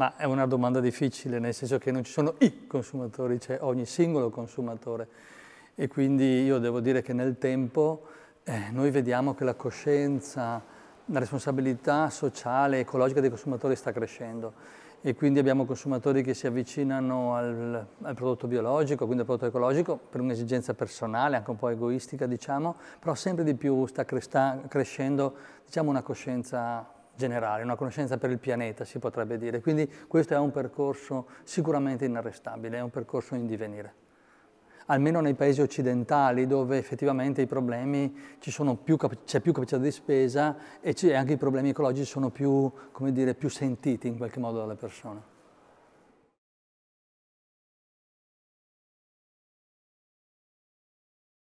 Ma è una domanda difficile, nel senso che non ci sono i consumatori, c'è ogni singolo consumatore. E quindi io devo dire che nel tempo eh, noi vediamo che la coscienza, la responsabilità sociale e ecologica dei consumatori sta crescendo. E quindi abbiamo consumatori che si avvicinano al, al prodotto biologico, quindi al prodotto ecologico, per un'esigenza personale, anche un po' egoistica, diciamo, però sempre di più sta, sta crescendo diciamo, una coscienza generale, una conoscenza per il pianeta si potrebbe dire. Quindi questo è un percorso sicuramente inarrestabile, è un percorso in divenire. Almeno nei paesi occidentali dove effettivamente i problemi c'è più capacità di spesa e anche i problemi ecologici sono più, dire, più sentiti in qualche modo dalle persone.